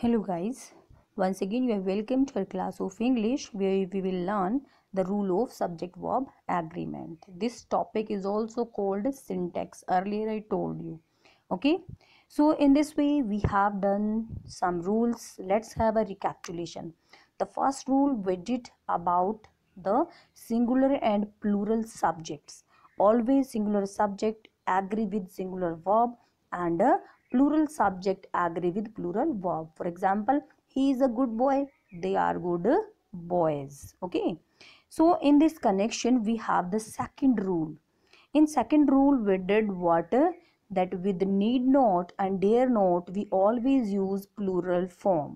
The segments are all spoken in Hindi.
Hello guys, once again you are welcome to our class of English where we will learn the rule of subject verb agreement. This topic is also called syntax. Earlier I told you. Okay, so in this way we have done some rules. Let's have a recapitulation. The first rule we did about the singular and plural subjects. Always singular subject agree with singular verb and uh, plural subject agree with plural verb for example he is a good boy they are good boys okay so in this connection we have the second rule in second rule we did what that with need not and dare not we always use plural form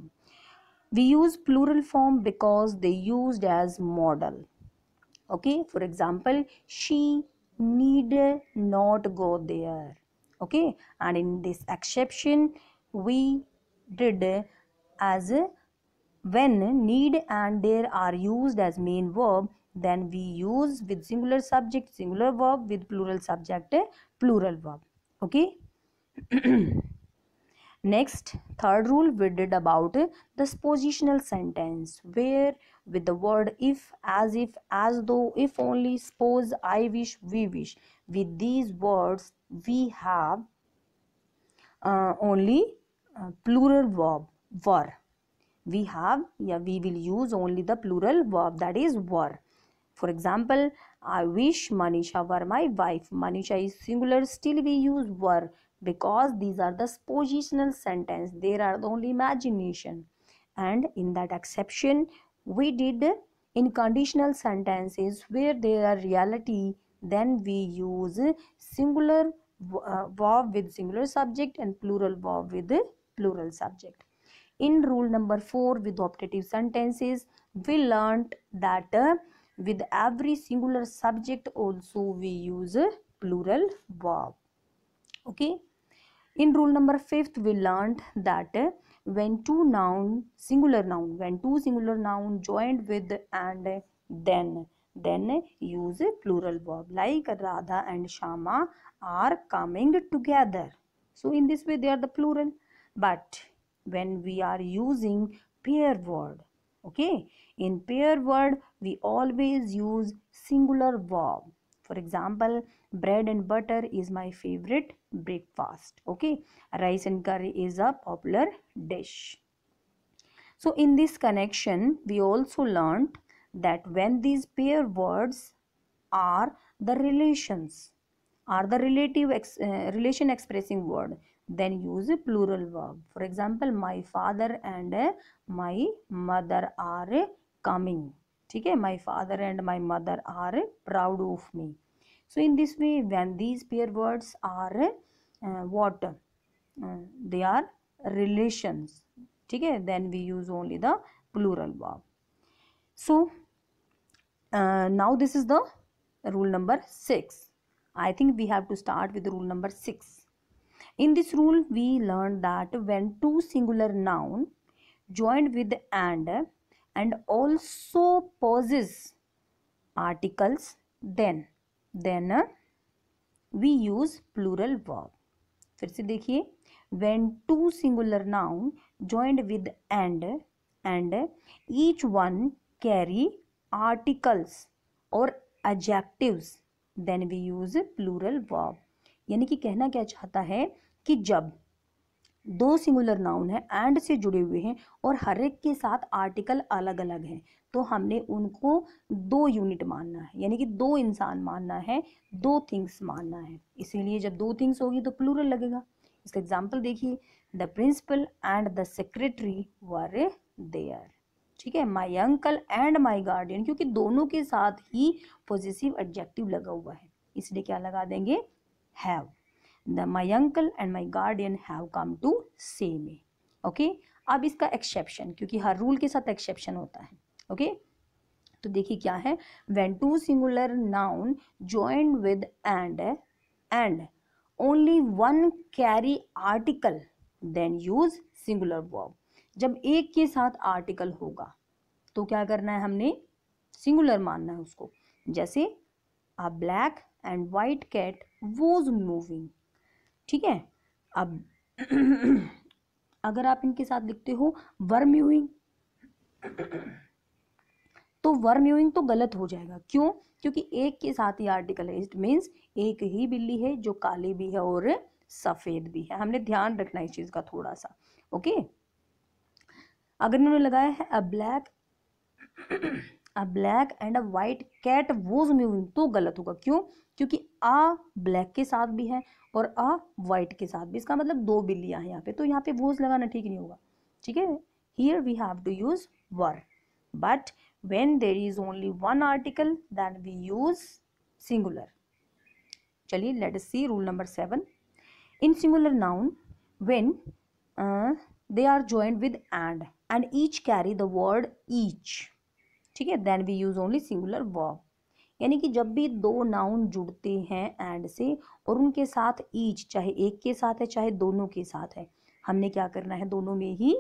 we use plural form because they used as model okay for example she need not go there okay and in this exception we did as when need and there are used as main verb then we use with singular subject singular verb with plural subject plural verb okay next third rule we did about this positional sentence where with the word if as if as though if only suppose i wish we wish with these words we have uh, only uh, plural verb we have yeah we will use only the plural verb that is were for example i wish manisha were my wife manisha is singular still we use were because these are the positional sentence there are the only imagination and in that exception we did in conditional sentences where there are reality then we use singular uh, verb with singular subject and plural verb with plural subject. In rule number 4 with optative sentences, we learnt that uh, with every singular subject also we use plural verb. Okay. In rule number 5th, we learnt that uh, when two noun, singular noun, when two singular noun joined with and then then use plural verb like Radha and Shama are coming together. So in this way they are the plural. But when we are using pair word, okay, in pair word we always use singular verb. For example, bread and butter is my favorite breakfast. Okay, rice and curry is a popular dish. So in this connection, we also learnt that when these pair words are the relations are the relative ex, uh, relation expressing word then use a plural verb for example my father and uh, my mother are uh, coming ठीक है my father and my mother are proud of me so in this way when these pair words are uh, what uh, they are relations ठीक है then we use only the plural verb so uh, now this is the rule number 6 i think we have to start with rule number 6 in this rule we learned that when two singular noun joined with and and also possess articles then then uh, we use plural verb फिर से देखिए when two singular noun joined with and and each one carry articles और adjective then we use plural verb यानी कि कहना क्या चाहता है कि जब दो सिमुलर नाउन है एंड से जुड़े हुए हैं और हर एक के साथ आर्टिकल अलग अलग हैं तो हमने उनको दो यूनिट मानना है यानी कि दो इंसान मानना है दो थिंग्स मानना है इसीलिए जब दो थिंग्स होगी तो प्लूरल लगेगा इसका एग्जाम्पल देखिए the principal and the secretary were there ठीक है my uncle and my guardian क्योंकि दोनों के साथ ही पॉजिटिव एडजेक्टिव लगा हुआ है इसलिए क्या लगा देंगे have the my uncle and my guardian have come to see me okay अब इसका एक्सेप्शन क्योंकि हर रूल के साथ एक्सेप्शन होता है ओके okay? तो देखिए क्या है when two singular noun join with and and only one carry article then use singular verb जब एक के साथ आर्टिकल होगा तो क्या करना है हमने सिंगुलर मानना है उसको जैसे a black and white cat was moving ठीक है अब अगर आप इनके साथ लिखते हो वर म्यूइंग तो वर म्यूइंग तो गलत हो जाएगा क्यों क्योंकि एक के साथ ही आर्टिकल है इट मीन्स एक ही बिल्ली है जो काली भी है और सफ़ेद भी है हमने ध्यान रखना इस चीज़ का थोड़ा सा ओके okay? अगर इन्होंने लगाया है a black a black and a white cat was moving तो गलत होगा क्यों क्योंकि आ ब्लैक के साथ भी है और आ वाइट के साथ भी इसका मतलब दो बिल्लियां हैं यहाँ पे तो यहाँ पे वोज लगाना ठीक नहीं होगा ठीक है here we have to use were but when there is only one article then we use singular चलिए let see rule number seven in singular noun when they are joined with and and each carry the word each ठीक है then we use only singular verb यानी कि जब भी दो नाउन जुड़ते हैं एंड से और उनके साथ ईच चाहे एक के साथ है चाहे दोनों के साथ है हमने क्या करना है दोनों में ही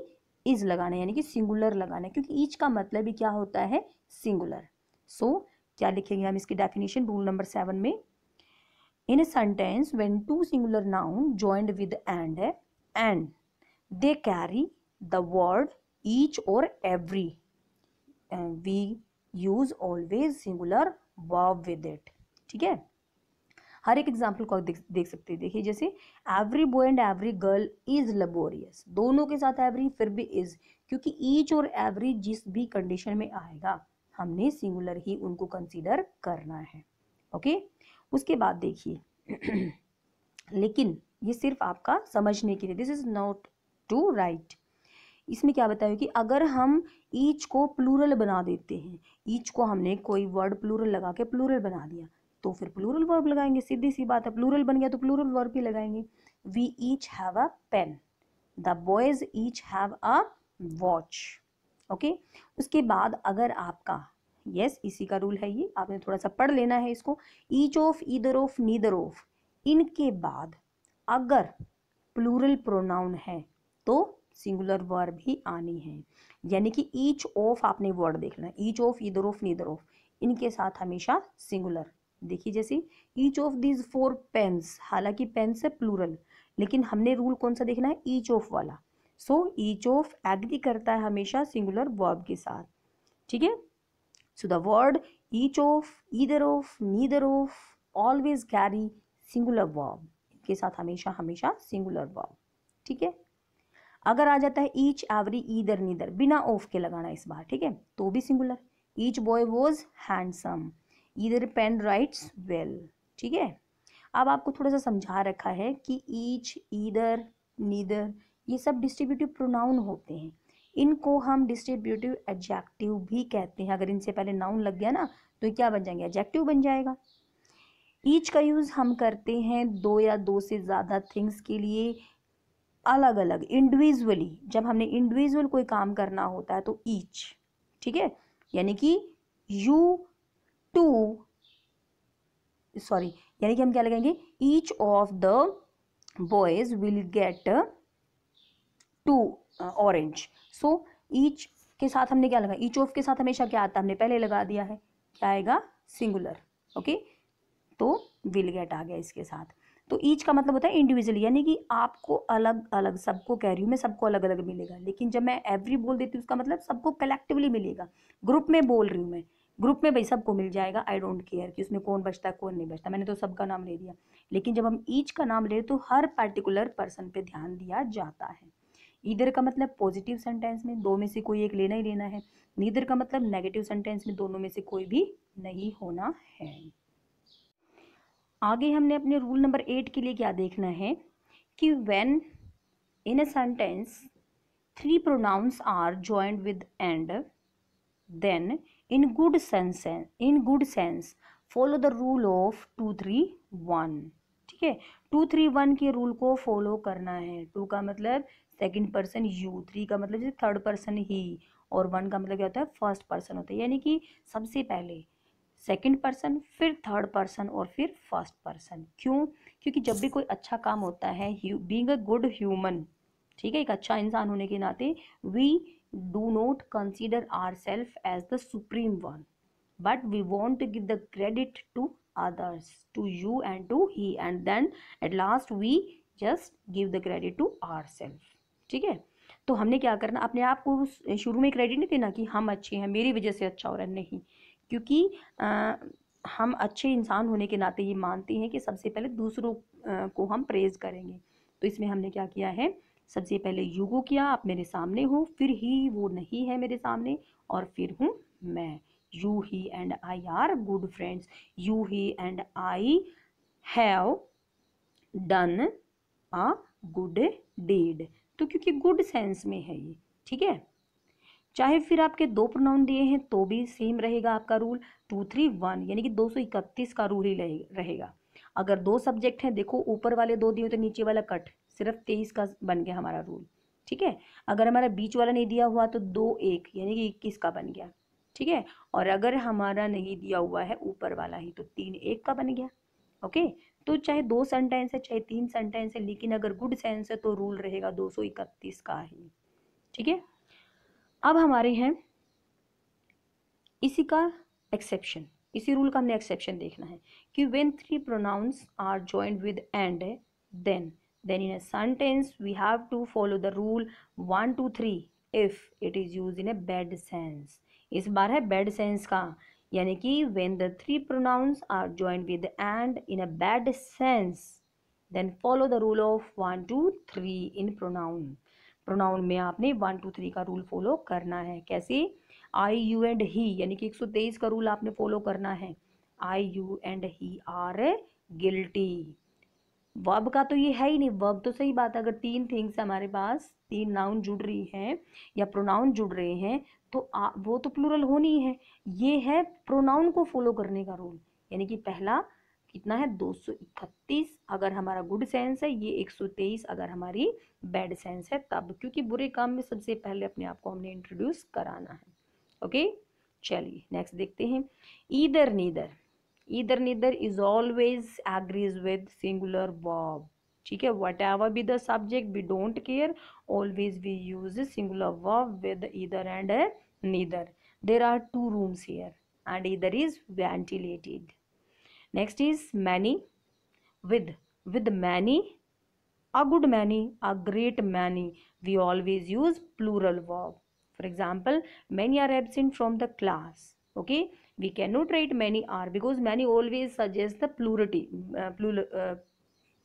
इज लगाना है यानी कि सिंगुलर लगाना है क्योंकि ईच का मतलब ही क्या होता है सिंगुलर सो so, क्या लिखेंगे हम इसकी डेफिनेशन रूल नंबर सेवन में in sentence when two singular noun joined with and and They carry the word each or every. And we use always singular verb with it. ठीक है हर एक एग्जाम्पल को देख देख सकते हैं देखिए जैसे every boy and every girl is laborious दोनों के साथ एवरी फिर भी इज क्योंकि ईच और एवरी जिस भी कंडीशन में आएगा हमने सिंगुलर ही उनको कंसीडर करना है ओके उसके बाद देखिए लेकिन ये सिर्फ आपका समझने के लिए this is not to write इसमें क्या बताया कि अगर हम ईच को प्लूरल बना देते हैं ईच को हमने कोई वर्ड प्लूरल लगा के प्लूरल बना दिया तो फिर प्लूरल वर्ब लगाएंगे सीधी सी बात है प्लूरल बन गया तो प्लूरल वर्ब ही लगाएंगे we each have a pen the boys each have a watch okay उसके बाद अगर आपका यस yes, इसी का रूल है ये आपने थोड़ा सा पढ़ लेना है इसको each of either of neither of इनके बाद अगर प्लूरल प्रोनाउन है तो सिंगुलर वर्ब ही आनी है यानी कि ईच ऑफ आपने वर्ड देखना each of either of neither of इनके साथ हमेशा सिंगुलर देखिए जैसे each of these four pens हालांकि पेन्स है प्लूरल लेकिन हमने रूल कौन सा देखना है ईच ऑफ वाला सो ईच ऑफ एग्री करता है हमेशा सिंगुलर वर्ब के साथ ठीक है so the word each of either of neither of always carry singular verb इनके साथ हमेशा हमेशा सिंगुलर वर्ब ठीक है अगर आ जाता है ईच एवरी ईदर नीदर बिना ऑफ के लगाना इस बार ठीक है तो भी singular each boy was handsome either pen writes well ठीक है अब आपको थोड़ा सा समझा रखा है कि ईच ईदर नीदर ये सब डिस्ट्रीब्यूटिव प्रोनाउन होते हैं इनको हम डिस्ट्रीब्यूटिव एडजेक्टिव भी कहते हैं अगर इनसे पहले नाउन लग गया ना तो क्या बन जाएंगे एडजेक्टिव बन जाएगा ईच का यूज़ हम करते हैं दो या दो से ज़्यादा थिंग्स के लिए अलग अलग इंडिविजुअली जब हमने इंडिविजुअल कोई काम करना होता है तो ईच ठीक है यानी कि यू टू सॉरी यानी कि हम क्या लगाएंगे each of the boys will get two orange so each के साथ हमने क्या लगा ईच ऑफ के साथ हमेशा क्या आता है हमने पहले लगा दिया है क्या आएगा सिंगुलर ओके okay? तो विल गेट आ गया इसके साथ तो ईच का मतलब होता है इंडिविजुअली यानी कि आपको अलग अलग सबको कह रही हूँ मैं सबको अलग अलग मिलेगा लेकिन जब मैं एवरी बोल देती हूँ उसका मतलब सबको कलेक्टिवली मिलेगा ग्रुप में बोल रही हूँ मैं ग्रुप में भाई सबको मिल जाएगा आई डोंट केयर कि उसमें कौन बचता है कौन नहीं बचता मैंने तो सबका नाम ले लिया लेकिन जब हम ईच का नाम ले तो हर पर्टिकुलर पर्सन पर ध्यान दिया जाता है इधर का मतलब पॉजिटिव सेंटेंस में दो में से कोई एक लेना ही लेना है नीधर का मतलब नेगेटिव सेंटेंस में दोनों में से कोई भी नहीं होना है आगे हमने अपने रूल नंबर एट के लिए क्या देखना है कि when in a sentence three pronouns are joint with and then in good sense in good sense follow the rule of two three one ठीक है टू थ्री वन के रूल को फॉलो करना है टू का मतलब सेकेंड पर्सन यू थ्री का मतलब जैसे थर्ड पर्सन ही और वन का मतलब क्या होता है फर्स्ट पर्सन होता है यानी कि सबसे पहले सेकंड पर्सन फिर थर्ड पर्सन और फिर फर्स्ट पर्सन क्यों क्योंकि जब भी कोई अच्छा काम होता है बींग अ गुड ह्यूमन ठीक है एक अच्छा इंसान होने के नाते we do not consider our self as the supreme one but we want to give the credit to others to you and to he and then at last we just give the credit to our self ठीक है तो हमने क्या करना अपने आप को शुरू में क्रेडिट नहीं देना कि हम अच्छे हैं मेरी वजह से अच्छा हो रहा है नहीं क्योंकि आ, हम अच्छे इंसान होने के नाते ये मानते हैं कि सबसे पहले दूसरों को हम प्रेज करेंगे तो इसमें हमने क्या किया है सबसे पहले युगो किया आप मेरे सामने हो फिर ही वो नहीं है मेरे सामने और फिर हूँ मैं you he and I are good friends you he and I have done a good deed तो क्योंकि गुड सेंस में है ये ठीक है चाहे फिर आपके दो प्रोनाउन दिए हैं तो भी सेम रहेगा आपका रूल टू थ्री वन यानी कि दो सौ इकतीस का रूल ही रहेगा अगर दो सब्जेक्ट हैं देखो ऊपर वाले दो दिए तो नीचे वाला कट सिर्फ तेईस का बन गया हमारा रूल ठीक है अगर हमारा बीच वाला नहीं दिया हुआ तो दो एक यानी कि इक्कीस का बन गया ठीक है और अगर हमारा नहीं दिया हुआ है ऊपर वाला ही तो तीन एक का बन गया ओके तो चाहे दो सेंटेंस है चाहे तीन सेंटेंस है लेकिन अगर गुड सेंस है तो रूल रहेगा दो सौ इकतीस का ही ठीक है अब हमारे हैं इसी का एक्सेप्शन इसी रूल का हमने एक्सेप्शन देखना है कि when three pronouns are joint with and then then in a we have to follow the rule one two three if it is use in a bad sense इस बार है बैड सेंस का यानी कि when the three pronouns are joint with and in a bad sense then follow the rule of one two three in pronouns pronoun में आपने वन टू थ्री का रूल फॉलो करना है कैसे आई यू एंड ही यानी कि तेईस का रूल आपने फॉलो करना है I you and he are guilty verb का तो ये है ही नहीं वर्ब तो सही बात है अगर तीन थिंग्स हमारे पास तीन नाउन जुड़ रही हैं या प्रोनाउन जुड़ रहे हैं तो आ, वो तो प्लूरल होनी है ये है प्रोनाउन को फॉलो करने का रूल यानी कि पहला कितना है 231 अगर हमारा गुड सेंस है ये 123 अगर हमारी बैड सेंस है तब क्योंकि बुरे काम में सबसे पहले अपने आप को हमने इंट्रोड्यूस कराना है ओके चलिए नेक्स्ट देखते हैं either neither either neither is always agrees with singular verb ठीक है whatever be the subject we don't care always we use singular verb with either and neither there are two rooms here and either is ventilated next is many with with many a good many a great many we always use plural verb for example many are absent from the class okay we can note write many are because many always suggest the plurality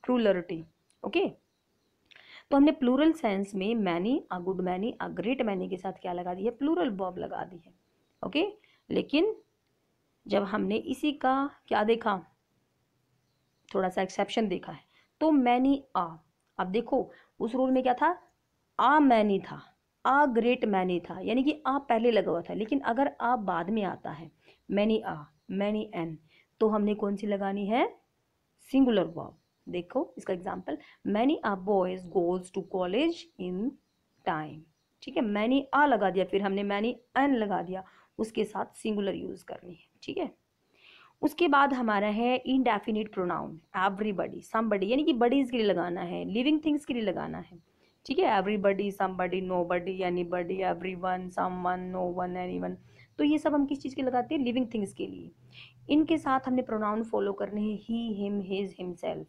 plurality okay तो हमने प्लूरल सेंस में many a good many a great many के साथ क्या लगा दी है प्लूरल वर्ब लगा दी है ओके okay? लेकिन जब हमने इसी का क्या देखा थोड़ा सा एक्सेप्शन देखा है तो मैनी आ अब देखो उस रूल में क्या था आ मैनी था आ ग्रेट मैनी था यानी कि आ पहले लगा हुआ था लेकिन अगर आ बाद में आता है मैनी आ मैनी एन तो हमने कौन सी लगानी है सिंगुलर वर्ब देखो इसका example many a boys goes to college in time ठीक है मैनी आ लगा दिया फिर हमने मैनी एन लगा दिया उसके साथ सिंगुलर यूज़ करनी है ठीक है उसके बाद हमारा है इनडेफिनिट प्रोनाउन एवरीबडी समबडी यानी कि बडीज के लिए लगाना है लिविंग थिंग्स के लिए लगाना है ठीक है everybody somebody nobody anybody everyone someone no one anyone तो ये सब हम किस चीज़ के लगाते हैं लिविंग थिंग्स के लिए इनके साथ हमने प्रोनाउन फॉलो करने हैं ही हिम हिज हिमसेल्फ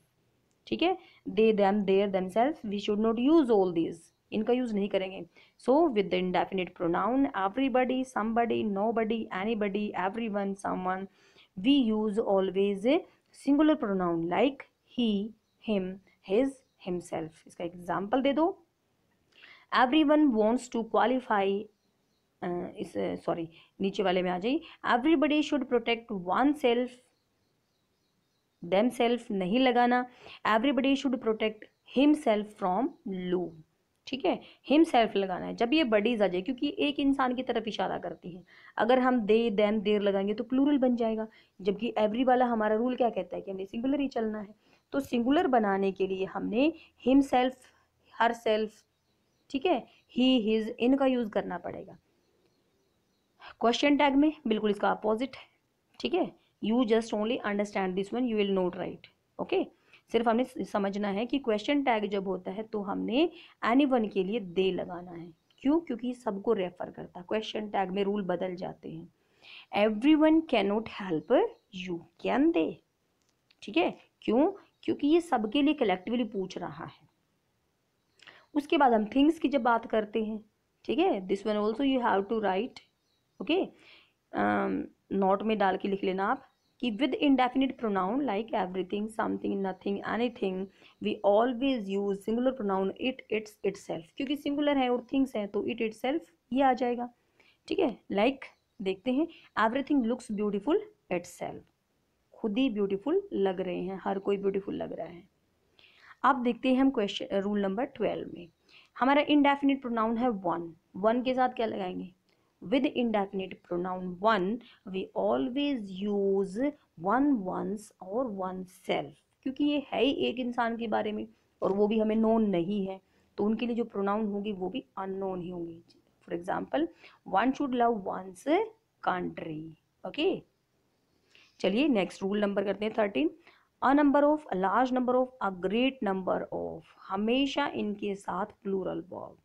ठीक है they them their themself we should not use all this इनका यूज़ नहीं करेंगे so with the indefinite pronoun everybody somebody nobody anybody everyone one we use always singular pronoun like he him his himself इसका एग्जाम्पल दे दो everyone wants to qualify इस सॉरी नीचे वाले में आ जाइए everybody should protect oneself themself नहीं लगाना everybody should protect him self from लू ठीक है हिम सेल्फ लगाना है जब ये बडीज आ जाए क्योंकि एक इंसान की तरफ इशारा करती है अगर हम दे दैम देर लगाएंगे तो प्लूरल बन जाएगा जबकि एवरी वाला हमारा रूल क्या कहता है कि हमें सिंगुलर ही चलना है तो सिंगुलर बनाने के लिए हमने हिम सेल्फ हर सेल्फ ठीक है ही हिज इनका यूज़ करना पड़ेगा क्वेश्चन टैग में बिल्कुल इसका अपोजिट है ठीक है you just only understand this one you will not write okay सिर्फ हमने समझना है कि क्वेश्चन टैग जब होता है तो हमने एनी वन के लिए दे लगाना है क्यों क्योंकि सबको रेफर करता है क्वेश्चन टैग में रूल बदल जाते हैं everyone cannot help you can they ठीक है क्यों क्योंकि ये सबके लिए कलेक्टिवली पूछ रहा है उसके बाद हम थिंग्स की जब बात करते हैं ठीक है this one also you have to write okay note में डाल के लिख लेना आप कि with indefinite pronoun like everything something nothing anything we always use singular pronoun it its it क्योंकि सिंगुलर है और थिंग्स हैं तो इट इट ये आ जाएगा ठीक है लाइक देखते हैं एवरीथिंग लुक्स ब्यूटीफुल इट खुद ही ब्यूटीफुल लग रहे हैं हर कोई ब्यूटीफुल लग रहा है अब देखते हैं हम क्वेश्चन रूल नंबर ट्वेल्व में हमारा इनडेफिनिट प्रोनाउन है वन वन के साथ क्या लगाएंगे with indefinite pronoun one we always use one one's और वन सेल्फ क्योंकि ये है ही एक इंसान के बारे में और वो भी हमें नोन नहीं है तो उनके लिए जो प्रोनाउन होगी वो भी अननोन ही होंगी for example one should love one's country okay चलिए नेक्स्ट रूल नंबर करते हैं thirteen a number of a large number of a great number of हमेशा इनके साथ प्लूरल वर्ब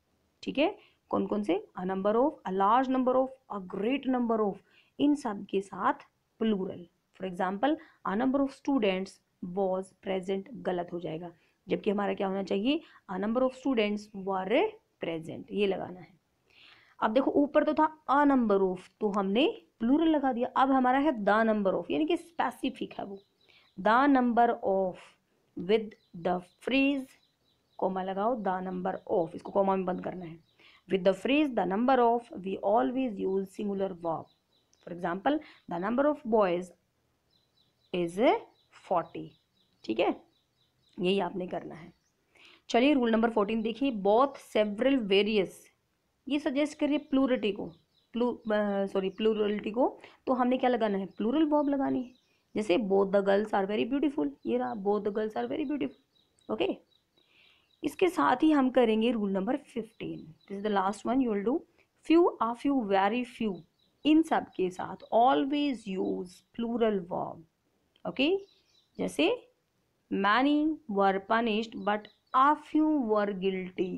ठीक है कौन कौन से a number of a large number of a great number of इन सब के साथ plural for example a number of students was present गलत हो जाएगा जबकि हमारा क्या होना चाहिए a number of students were present ये लगाना है अब देखो ऊपर तो था अ नंबर ऑफ तो हमने प्लूरल लगा दिया अब हमारा है द नंबर ऑफ यानी कि स्पेसिफिक है वो the number of with the phrase comma लगाओ द नंबर ऑफ इसको कोमा में बंद करना है With the phrase the number of, we always use singular verb. For example, the number of boys is forty ठीक है यही आपने करना है चलिए रूल नंबर फोर्टीन देखिए बोथ सेवरल वेरियस ये सजेस्ट करिए प्लूरिटी को प्लू सॉरी प्लूरलिटी को तो हमने क्या लगाना है प्लूरल बॉब लगानी है जैसे both the girls are very beautiful ये रहा both the girls are very beautiful okay इसके साथ ही हम करेंगे rule number fifteen this is the last one you will do few a few very few इन सब के साथ always use plural verb okay जैसे many were punished but a few were guilty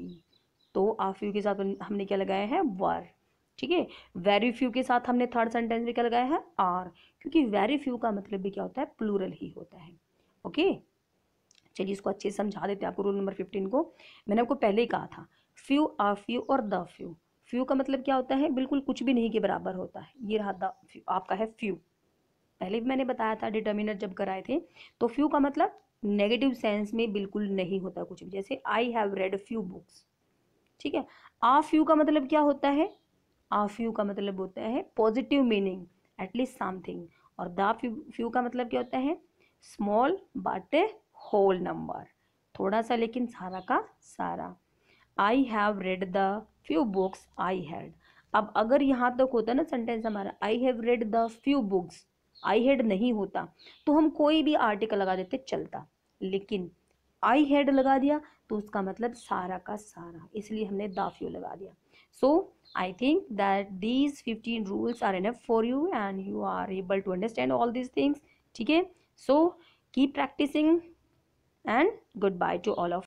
तो आ फ्यू के साथ हमने क्या लगाया है वर ठीक है वेरी फ्यू के साथ हमने थर्ड सेंटेंस में क्या लगाया है आर क्योंकि वेरी फ्यू का मतलब भी क्या होता है प्लूरल ही होता है ओके okay? चलिए इसको अच्छे से समझा देते हैं आपको रूल नंबर फिफ्टीन को मैंने आपको पहले ही कहा था फ्यू आ फ्यू और द फ्यू फ्यू का मतलब क्या होता है बिल्कुल कुछ भी नहीं के बराबर होता है ये रहा द फ्यू आपका है फ्यू पहले भी मैंने बताया था डिटर्मिनर जब कराए थे तो फ्यू का मतलब नेगेटिव सेंस में बिल्कुल नहीं होता कुछ भी जैसे I have read few books ठीक है आ फ्यू का मतलब क्या होता है आ फ्यू का मतलब होता है पॉजिटिव मीनिंग एटलीस्ट समथिंग और द फ्यू फ्यू का मतलब क्या होता है स्मॉल बट होल नंबर थोड़ा सा लेकिन सारा का सारा I have read the few books I had अब अगर यहाँ तक तो होता ना सेंटेंस हमारा I have read the few books I had नहीं होता तो हम कोई भी आर्टिकल लगा देते चलता लेकिन आई हैड लगा दिया तो उसका मतलब सारा का सारा इसलिए हमने द फ्यू लगा दिया so I think that these fifteen rules are F for you and you are able to understand all these things ठीक है so keep practising and goodbye to all of